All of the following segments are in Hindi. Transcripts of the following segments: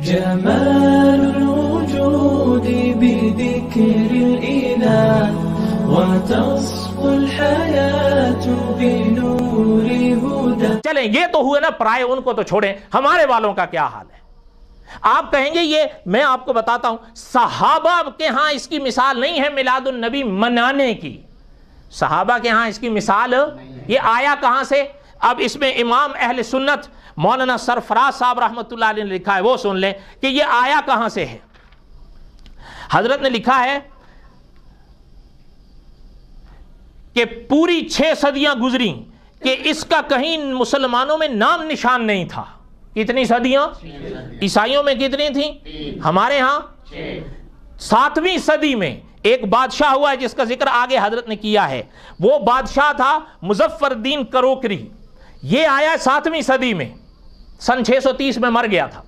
جمال الوجود بذكر الإله وتصفو الحياة بنور هدى चले ये तो हुए ना पराये उनको तो छोड़ें हमारे वालों का क्या हाल है आप कहेंगे ये मैं आपको बताता हूं सहाबा के यहां इसकी मिसाल नहीं है मिलादुल नबी मनाने की सहाबा के यहां इसकी मिसाल ये आया कहां से अब इसमें इमाम अहल सुन्नत मौलाना सरफराज साहब रहमत ने लिखा है वो सुन लें कि ये आया कहां से है हजरत ने लिखा है कि पूरी छह सदियां गुजरी कि इसका कहीं मुसलमानों में नाम निशान नहीं था कितनी सदियां ईसाइयों में कितनी थी हमारे यहां सातवीं सदी में एक बादशाह हुआ है जिसका जिक्र आगे हजरत ने किया है वो बादशाह था मुजफ्फरदीन करोकरी ये आया सातवीं सदी में सन 630 में मर गया था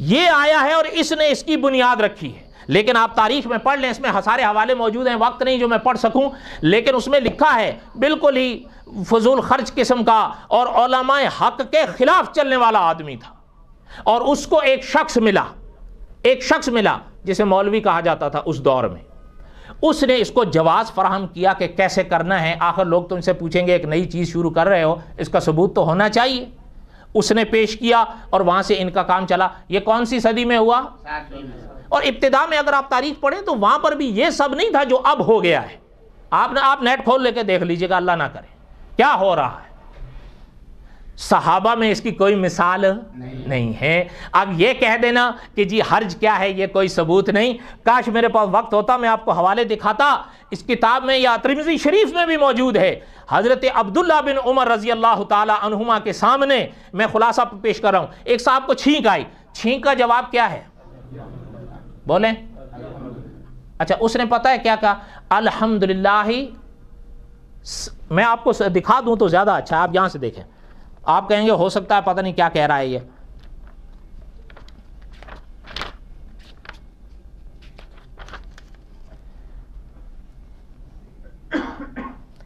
ये आया है और इसने इसकी बुनियाद रखी है लेकिन आप तारीख में पढ़ लें इसमें हसारे हवाले मौजूद हैं वक्त नहीं जो मैं पढ़ सकूं लेकिन उसमें लिखा है बिल्कुल ही फजूल खर्च किस्म का और ओलमाए हक के खिलाफ चलने वाला आदमी था और उसको एक शख्स मिला एक शख्स मिला जिसे मौलवी कहा जाता था उस दौर में उसने इसको जवाब फराहम किया कि कैसे करना है आखिर लोग तो उनसे पूछेंगे एक नई चीज़ शुरू कर रहे हो इसका सबूत तो होना चाहिए उसने पेश किया और वहाँ से इनका काम चला ये कौन सी सदी में हुआ और इब्तदा में अगर आप तारीख पढ़ें तो वहाँ पर भी ये सब नहीं था जो अब हो गया है आप ना आप नेट खोल लेके देख लीजिएगा अल्लाह ना करे क्या हो रहा है सहाबा में इसकी कोई मिसाल नहीं, नहीं है अब यह कह देना कि जी हर्ज क्या है यह कोई सबूत नहीं काश मेरे पास वक्त होता मैं आपको हवाले दिखाता इस किताब में या तरमजी शरीफ में भी मौजूद है हज़रत अब्दुल्ला बिन उमर रजी अल्लाह तहुमा के सामने मैं खुलासा पेश कर रहा हूँ एक साहब को छींक आई छींक का जवाब क्या है बोले अच्छा उसने पता है क्या कहा अल्हम्दुलिल्लाह मैं आपको दिखा दूं तो ज़्यादा अच्छा आप यहां से देखें आप कहेंगे हो सकता है पता नहीं क्या कह रहा है ये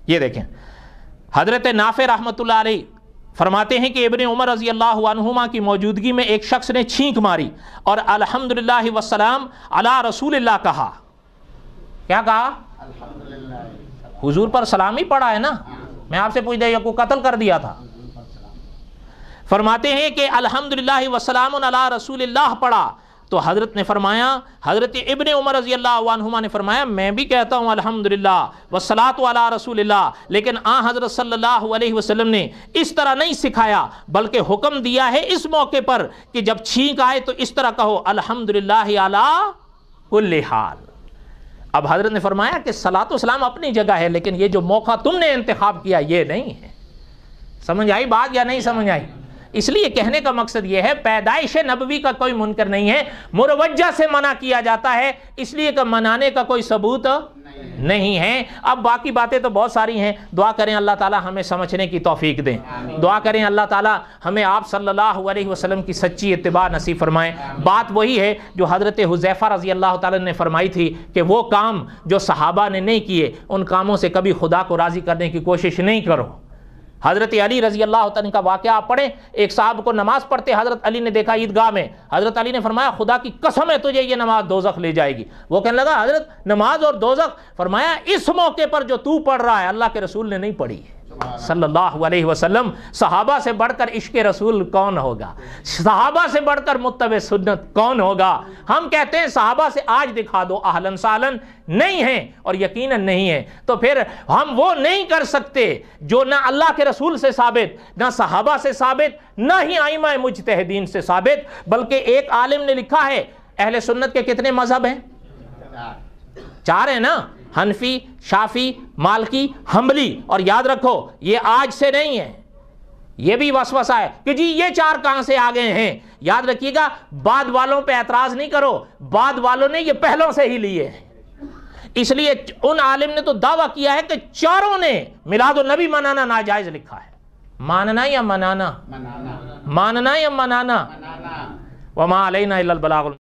ये देखें हजरत नाफे रहमत फरमाते हैं कि इबन उमर रजी अल्लाह की मौजूदगी में एक शख्स ने छींक मारी और अलहमदिल्ला वसलाम अला रसूल कहा क्या कहा हुजूर पर सलामी पड़ा है ना मैं आपसे पूछ दिया को कत्ल कर दिया था फरमाते हैं कि अलहमदिल्ला वसलाम रसूल पढ़ा तो हज़रत ने फरमाया हज़रत इबन उमर रजी अल्लाह ने फरमाया मैं भी कहता हूँ अलहमदिल्ला वसलात वाला रसूल लेकिन आ हज़रत सल्लल्लाहु अलैहि वसल्लम ने इस तरह नहीं सिखाया बल्कि हुक्म दिया है इस मौके पर कि जब छींक आए तो इस तरह कहो अलहमदिल्लाहाल हाल अब हज़रत ने फरमाया कि सलात सलाम अपनी जगह है लेकिन ये जो मौका तुमने इंतखब किया ये नहीं है समझ आई बात या नहीं समझ आई इसलिए कहने का मकसद यह है पैदाइश नबवी का कोई मुनकर नहीं है मुरवजा से मना किया जाता है इसलिए का मनाने का कोई सबूत नहीं, नहीं है अब बाकी बातें तो बहुत सारी हैं दुआ करें अल्लाह ताला हमें समझने की तौफीक दें दुआ करें अल्लाह ताला हमें आप सल्लल्लाहु अलैहि वसल्लम की सच्ची इतबा नसीब फरमाएं बात वही है जो हज़रत हुजैफ़ा रजी अल्लाह ताला ने फरमाई थी कि वो काम जो सहाबा ने नहीं किए उन कामों से कभी खुदा को राज़ी करने की कोशिश नहीं करो हज़रत अली रजी अल्लाह का वाक़ आप पढ़ें एक साहब को नमाज़ पढ़ते हज़रत अली ने देखा ईदगाह में हज़रत अली ने फरमाया खुदा की कसम है तुझे ये नमाज दोजख ले जाएगी वो कहने लगा हज़रत नमाज और दोजख फरमाया इस मौके पर जो तू पढ़ रहा है अल्लाह के रसूल ने नहीं पढ़ी है सल्लल्लाहु अलैहि वसल्लम सहाबा से बढ़कर इश्क रसूल कौन होगा सहाबा से बढ़कर मुतब सुन्नत कौन होगा हम कहते हैं सहाबा से आज दिखा दो आहलन सालन नहीं है और यकीनन नहीं है तो फिर हम वो नहीं कर सकते जो ना अल्लाह के रसूल से साबित ना सहाबा से साबित ना ही आइमा मुजतहदीन से साबित बल्कि एक आलिम ने लिखा है अहल सुन्नत के कितने मजहब हैं चार हैं ना हनफी शाफी मालकी हम्बली और याद रखो ये आज से नहीं है ये भी वसवसा है कि जी ये चार कहां से आ गए हैं याद रखिएगा बाद वालों पे एतराज नहीं करो बाद वालों ने ये पहलों से ही लिए हैं इसलिए उन आलिम ने तो दावा किया है कि चारों ने मिलाद नबी मनाना नाजायज लिखा है मानना या मनाना, मनाना। मानना या मनाना, मनाना। वमा अलैना बलागुल